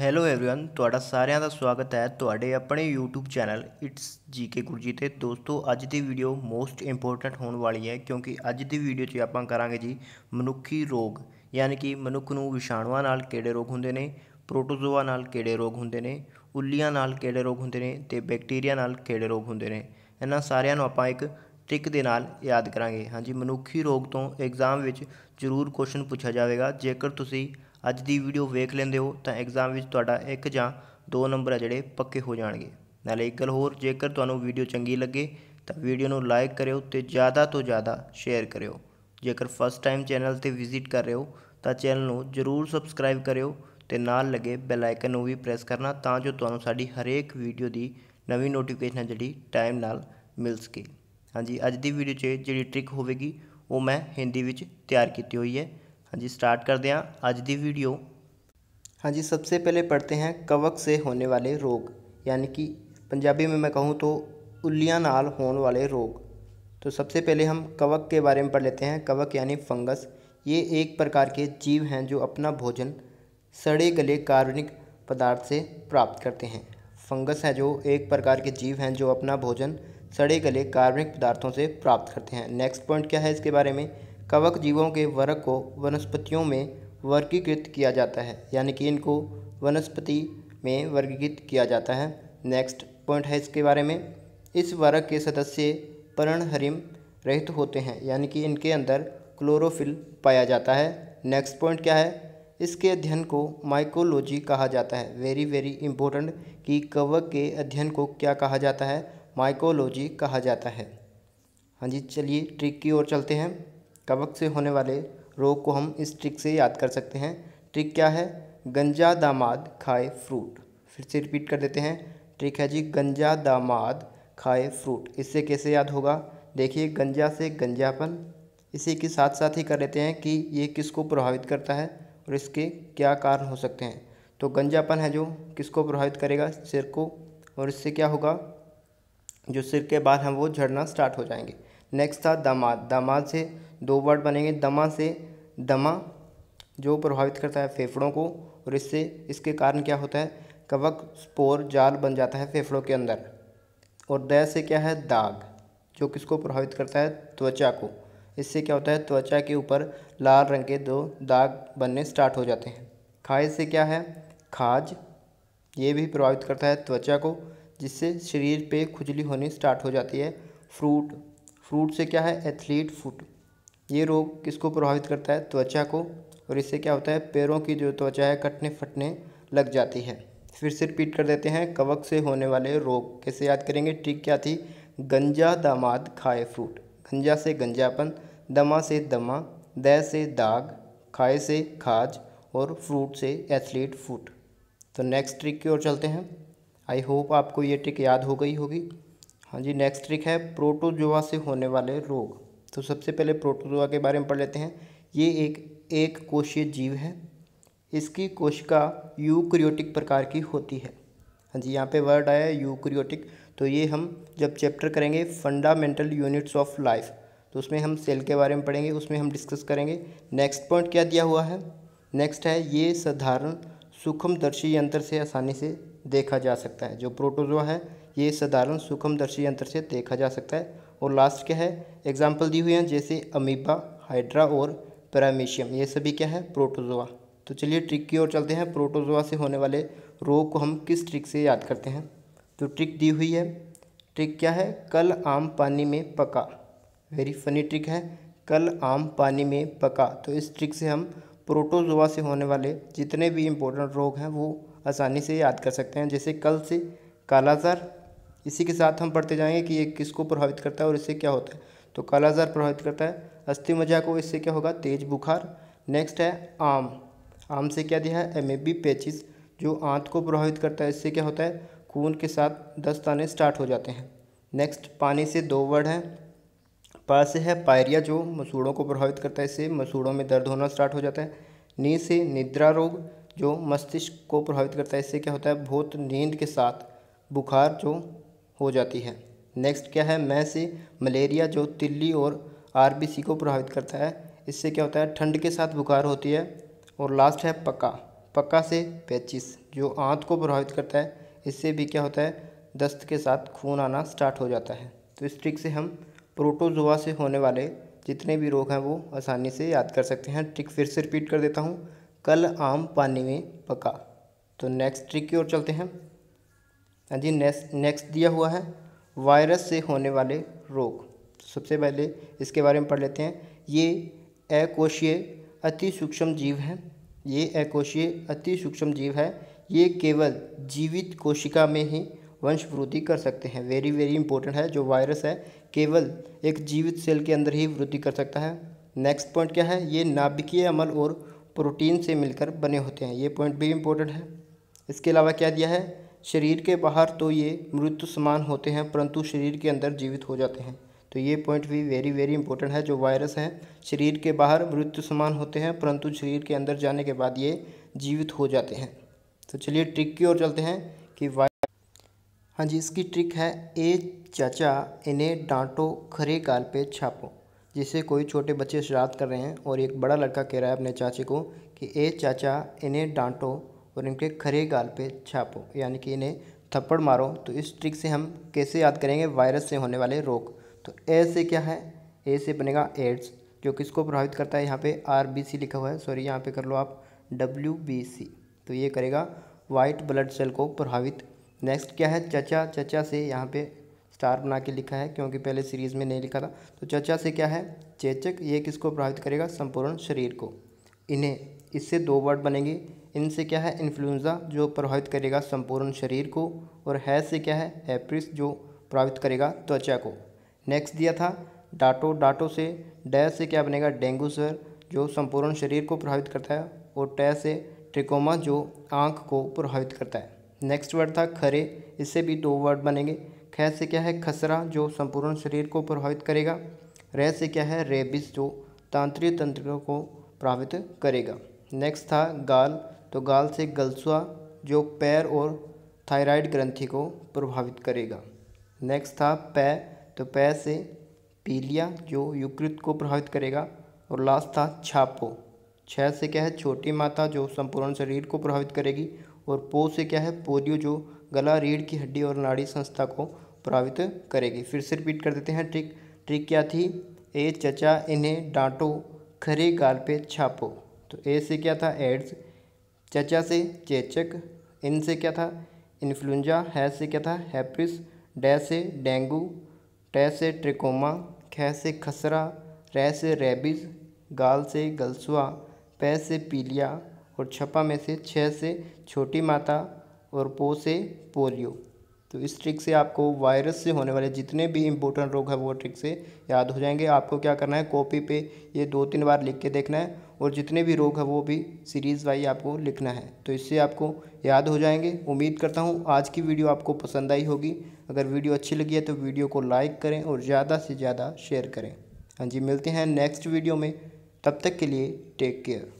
hello everyone ਤੁਹਾਡਾ ਸਾਰਿਆਂ ਦਾ ਸਵਾਗਤ ਹੈ ਤੁਹਾਡੇ ਆਪਣੇ YouTube channel its GK Gurji ਤੇ ਦੋਸਤੋ ਅੱਜ ਦੀ ਵੀਡੀਓ ਮੋਸਟ ਇੰਪੋਰਟੈਂਟ ਹੋਣ ਵਾਲੀ ਹੈ ਕਿਉਂਕਿ ਅੱਜ ਦੀ ਵੀਡੀਓ 'ਚ ਆਪਾਂ ਕਰਾਂਗੇ ਜੀ ਮਨੁੱਖੀ ਰੋਗ ਯਾਨੀ ਕਿ ਮਨੁੱਖ ਨੂੰ ਵਿਸ਼ਾਣੂਆਂ ਨਾਲ ਕਿਹੜੇ ਰੋਗ ਹੁੰਦੇ ਨੇ ਪ੍ਰੋਟੋਜ਼ੋਆ ਨਾਲ ਕਿਹੜੇ ਰੋਗ ਹੁੰਦੇ ਨੇ ਉੱਲੀਆਂ ਨਾਲ ਕਿਹੜੇ ਰੋਗ ਹੁੰਦੇ ਨੇ ਤੇ ਬੈਕਟੀਰੀਆ ਨਾਲ ਕਿਹੜੇ ਰੋਗ ਹੁੰਦੇ ਨੇ ਇਹਨਾਂ ਸਾਰਿਆਂ ਨੂੰ ਆਪਾਂ ਇੱਕ ਟ੍ਰਿਕ ਦੇ ਨਾਲ ਯਾਦ ਕਰਾਂਗੇ ਹਾਂਜੀ ਮਨੁੱਖੀ ਰੋਗ ਤੋਂ ਐਗਜ਼ਾਮ ਵਿੱਚ ਜ਼ਰੂਰ ਕੁਐਸਚਨ ਪੁੱਛਿਆ ਜਾਵੇਗਾ ਜੇਕਰ ਤੁਸੀਂ ਅੱਜ ਦੀ ਵੀਡੀਓ ਵੇਖ ਲੈਂਦੇ ਹੋ ਤਾਂ ਐਗਜ਼ਾਮ ਵਿੱਚ ਤੁਹਾਡਾ ਇੱਕ ਜਾਂ ਦੋ ਨੰਬਰ ਆ ਜਿਹੜੇ ਪੱਕੇ ਹੋ ਜਾਣਗੇ ਨਾਲੇ ਇੱਕ ਗੱਲ ਹੋਰ ਜੇਕਰ ਤੁਹਾਨੂੰ ਵੀਡੀਓ ਚੰਗੀ ਲੱਗੇ ਤਾਂ ਵੀਡੀਓ ਨੂੰ ਲਾਈਕ ਕਰਿਓ ਤੇ ਜ਼ਿਆਦਾ ਤੋਂ ਜ਼ਿਆਦਾ ਸ਼ੇਅਰ ਕਰਿਓ ਜੇਕਰ ਫਸਟ ਟਾਈਮ ਚੈਨਲ ਤੇ ਵਿਜ਼ਿਟ ਕਰ ਰਹੇ ਹੋ ਤਾਂ ਚੈਨਲ ਨੂੰ ਜ਼ਰੂਰ ਸਬਸਕ੍ਰਾਈਬ ਕਰਿਓ ਤੇ ਨਾਲ ਲੱਗੇ ਬੈਲ ਆਈਕਨ ਨੂੰ ਵੀ ਪ੍ਰੈਸ ਕਰਨਾ ਤਾਂ ਜੋ ਤੁਹਾਨੂੰ ਸਾਡੀ ਹਰੇਕ ਵੀਡੀਓ ਦੀ ਨਵੀਂ ਨੋਟੀਫਿਕੇਸ਼ਨ ਜਿਹੜੀ ਟਾਈਮ ਨਾਲ ਮਿਲ ਸਕੇ ਹਾਂਜੀ ਅੱਜ ਦੀ ਵੀਡੀਓ 'ਚ ਜਿਹੜੀ ਟ੍ਰਿਕ ਹੋਵੇਗੀ ਉਹ ਮੈਂ ਹਿੰਦੀ ਵਿੱਚ ਤਿਆਰ ਕੀਤੀ ਹੋਈ ਹੈ हाँ जी स्टार्ट कर दें आज दी वीडियो हाँ जी सबसे पहले पढ़ते हैं कवक से होने वाले रोग यानी कि पंजाबी में मैं कहूँ तो उल्लियाँ नाल होने वाले रोग तो सबसे पहले हम कवक के बारे में पढ़ लेते हैं कवक यानी फंगस ये एक प्रकार के जीव हैं जो अपना भोजन सड़े गले कार्बनिक पदार्थ से प्राप्त करते हैं फंगस है जो एक प्रकार के जीव हैं जो अपना भोजन सड़े गले कार्बनिक पदार्थों से प्राप्त करते हैं नेक्स्ट पॉइंट क्या है इसके बारे में कवक जीवों के वर्ग को वनस्पतियों में वर्गीकृत किया जाता है यानी कि इनको वनस्पति में वर्गीकृत किया जाता है नेक्स्ट पॉइंट है इसके बारे में इस वर्ग के सदस्य परणहरिम रहित होते हैं यानी कि इनके अंदर क्लोरोफिल पाया जाता है नेक्स्ट पॉइंट क्या है इसके अध्ययन को माइकोलॉजी कहा जाता है वेरी वेरी इंपॉर्टेंट कि कवक के अध्ययन को क्या कहा जाता है माइकोलॉजी कहा जाता है हाँ जी चलिए ट्रिक की ओर चलते हैं कवक से होने वाले रोग को हम इस ट्रिक से याद कर सकते हैं ट्रिक क्या है गंजा दामाद खाए फ्रूट फिर से रिपीट कर देते हैं ट्रिक है जी गंजा दामाद खाए फ्रूट इससे कैसे याद होगा देखिए गंजा से गंजापन इसी के साथ साथ ही कर लेते हैं कि ये किसको प्रभावित करता है और इसके क्या कारण हो सकते हैं तो गंजापन है जो किसको प्रभावित करेगा सिर को और इससे क्या होगा जो सिर के बाल हैं वो झड़ना स्टार्ट हो जाएंगे नेक्स्ट था दामाद दामाद से दो वर्ड बनेंगे दमा से दमा जो प्रभावित करता है फेफड़ों को और इससे इसके कारण क्या होता है कवक स्पोर जाल बन जाता है फेफड़ों के अंदर और दया से क्या है दाग जो किसको प्रभावित करता है त्वचा को इससे क्या होता है त्वचा के ऊपर लाल रंग के दो दाग बनने स्टार्ट हो जाते हैं खाए से क्या है खाज ये भी प्रभावित करता है त्वचा को जिससे शरीर पे खुजली होनी स्टार्ट हो जाती है फ्रूट फ्रूट से क्या है एथलीट फूट ये रोग किसको प्रभावित करता है त्वचा को और इससे क्या होता है पैरों की जो त्वचा है कटने फटने लग जाती है फिर से रिपीट कर देते हैं कवक से होने वाले रोग कैसे याद करेंगे ट्रिक क्या थी गंजा दामाद खाए फ्रूट गंजा से गंजापन दमा से दमा द से दाग खाए से खाज और फ्रूट से एथलीट फूट तो नेक्स्ट ट्रिक की ओर चलते हैं आई होप आपको ये ट्रिक याद हो गई होगी हाँ जी नेक्स्ट ट्रिक है प्रोटोजोआ से होने वाले रोग तो सबसे पहले प्रोटोजोआ के बारे में पढ़ लेते हैं ये एक एक कोशीय जीव है इसकी कोशिका यूक्रियोटिक प्रकार की होती है हाँ जी यहाँ पे वर्ड आया है यूक्रियोटिक तो ये हम जब चैप्टर करेंगे फंडामेंटल यूनिट्स ऑफ लाइफ तो उसमें हम सेल के बारे में पढ़ेंगे उसमें हम डिस्कस करेंगे नेक्स्ट पॉइंट क्या दिया हुआ है नेक्स्ट है ये साधारण सूक्ष्मदर्शी यंत्र से आसानी से देखा जा सकता है जो प्रोटोजोआ है ये साधारण सूक्ष्मदर्शी यंत्र से देखा जा सकता है और लास्ट क्या है एग्जाम्पल दी हुई हैं जैसे अमीबा हाइड्रा और पैरामीशियम ये सभी क्या है प्रोटोजोआ तो चलिए ट्रिक की ओर चलते हैं प्रोटोजोआ से होने वाले रोग को हम किस ट्रिक से याद करते हैं तो ट्रिक दी हुई है ट्रिक क्या है कल आम पानी में पका वेरी फनी ट्रिक है कल आम पानी में पका तो इस ट्रिक से हम प्रोटोजोआ से होने वाले जितने भी इम्पोर्टेंट रोग हैं वो आसानी से याद कर सकते हैं जैसे कल से कालाजार इसी के साथ हम पढ़ते जाएंगे कि ये किसको प्रभावित करता है और इससे क्या होता है तो कालाजार प्रभावित करता है अस्थि मज्जा को इससे क्या होगा तेज बुखार नेक्स्ट है आम आम से क्या दिया है एम पैचिस जो आंत को प्रभावित करता है इससे क्या होता है खून के साथ दस्त आने स्टार्ट हो जाते हैं नेक्स्ट पानी से दो वर्ड हैं पा से है पायरिया जो मसूड़ों को प्रभावित करता है इससे मसूड़ों में दर्द होना स्टार्ट हो जाता है नी से निद्रा रोग जो मस्तिष्क को प्रभावित करता है इससे क्या होता है बहुत नींद के साथ बुखार जो हो जाती है नेक्स्ट क्या है मैं से मलेरिया जो तिल्ली और आरबीसी को प्रभावित करता है इससे क्या होता है ठंड के साथ बुखार होती है और लास्ट है पक्का पक्का से पैचिस जो आंत को प्रभावित करता है इससे भी क्या होता है दस्त के साथ खून आना स्टार्ट हो जाता है तो इस ट्रिक से हम प्रोटोजोआ से होने वाले जितने भी रोग हैं वो आसानी से याद कर सकते हैं ट्रिक फिर से रिपीट कर देता हूँ कल आम पानी में पका तो नेक्स्ट ट्रिक की ओर चलते हैं हाँ जी नेक्स्ट नेक्स्ट दिया हुआ है वायरस से होने वाले रोग सबसे पहले इसके बारे में पढ़ लेते हैं ये अकोशीय अति सूक्ष्म जीव है ये अकोशीय अति सूक्ष्म जीव है ये केवल जीवित कोशिका में ही वंश वृद्धि कर सकते हैं वेरी वेरी इंपॉर्टेंट है जो वायरस है केवल एक जीवित सेल के अंदर ही वृद्धि कर सकता है नेक्स्ट पॉइंट क्या है ये नाभिकीय अमल और प्रोटीन से मिलकर बने होते हैं ये पॉइंट भी इम्पोर्टेंट है इसके अलावा क्या दिया है शरीर के बाहर तो ये मृत्यु समान होते हैं परंतु शरीर के अंदर जीवित हो जाते हैं तो ये पॉइंट भी वेरी वेरी इंपॉर्टेंट है जो वायरस हैं शरीर के बाहर मृत्यु समान होते हैं परंतु शरीर के अंदर जाने के बाद ये जीवित हो जाते हैं तो चलिए ट्रिक की ओर चलते हैं कि वायरस हाँ जी इसकी ट्रिक है ए चाचा इन्हें डांटो खरे काल पे छापो जिसे कोई छोटे बच्चे शरारत कर रहे हैं और एक बड़ा लड़का कह रहा है अपने चाचे को कि ए चाचा इन्हें डांटो और इनके खरे गाल पे छापो यानी कि इन्हें थप्पड़ मारो तो इस ट्रिक से हम कैसे याद करेंगे वायरस से होने वाले रोग तो ए से क्या है ए से बनेगा एड्स जो किसको प्रभावित करता है यहाँ पे आर बी सी लिखा हुआ है सॉरी यहाँ पे कर लो आप डब्ल्यू बी सी तो ये करेगा वाइट ब्लड सेल को प्रभावित नेक्स्ट क्या है चचा चचा से यहाँ पे स्टार बना के लिखा है क्योंकि पहले सीरीज़ में नहीं लिखा था तो चचा से क्या है चेचक ये किसको प्रभावित करेगा संपूर्ण शरीर को इन्हें इससे दो वर्ड बनेंगे इनसे क्या है इन्फ्लुएंजा जो प्रभावित करेगा संपूर्ण शरीर को और है से क्या है एप्रिस जो प्रभावित करेगा त्वचा को नेक्स्ट दिया था डाटो डाटो से डैश से क्या बनेगा डेंगू सर जो संपूर्ण शरीर को प्रभावित करता है और टैस से ट्रिकोमा जो आँख को प्रभावित करता है नेक्स्ट वर्ड था खरे इससे भी दो वर्ड बनेंगे खै से क्या है खसरा जो संपूर्ण शरीर को प्रभावित करेगा रह से क्या है रेबिस जो तांत्रिक तंत्र को प्रभावित करेगा नेक्स्ट था गाल तो गाल से गलसुआ जो पैर और थायराइड ग्रंथि को प्रभावित करेगा नेक्स्ट था पै तो पै से पीलिया जो युकृत को प्रभावित करेगा और लास्ट था छापो छः से क्या है छोटी माता जो संपूर्ण शरीर को प्रभावित करेगी और पो से क्या है पोलियो जो गला रीढ़ की हड्डी और नाड़ी संस्था को प्रभावित करेगी फिर से रिपीट कर देते हैं ट्रिक ट्रिक क्या थी ए चचा इन्हें डांटो खरे गाल पे छापो तो ए से क्या था एड्स चचा से चेचक इन से क्या था इन्फ्लुंजा है से क्या था हैप्रिस डै से डेंगू टै से ट्रिकोमा खै से खसरा रै से रेबिस गाल से गलसुआ पै से पीलिया और छपा में से छः से छोटी माता और पो से पोलियो तो इस ट्रिक से आपको वायरस से होने वाले जितने भी इम्पोर्टेंट रोग है वो ट्रिक से याद हो जाएंगे आपको क्या करना है कॉपी पे ये दो तीन बार लिख के देखना है और जितने भी रोग हैं वो भी सीरीज़ वाइज आपको लिखना है तो इससे आपको याद हो जाएंगे उम्मीद करता हूँ आज की वीडियो आपको पसंद आई होगी अगर वीडियो अच्छी लगी है तो वीडियो को लाइक करें और ज़्यादा से ज़्यादा शेयर करें हाँ जी मिलते हैं नेक्स्ट वीडियो में तब तक के लिए टेक केयर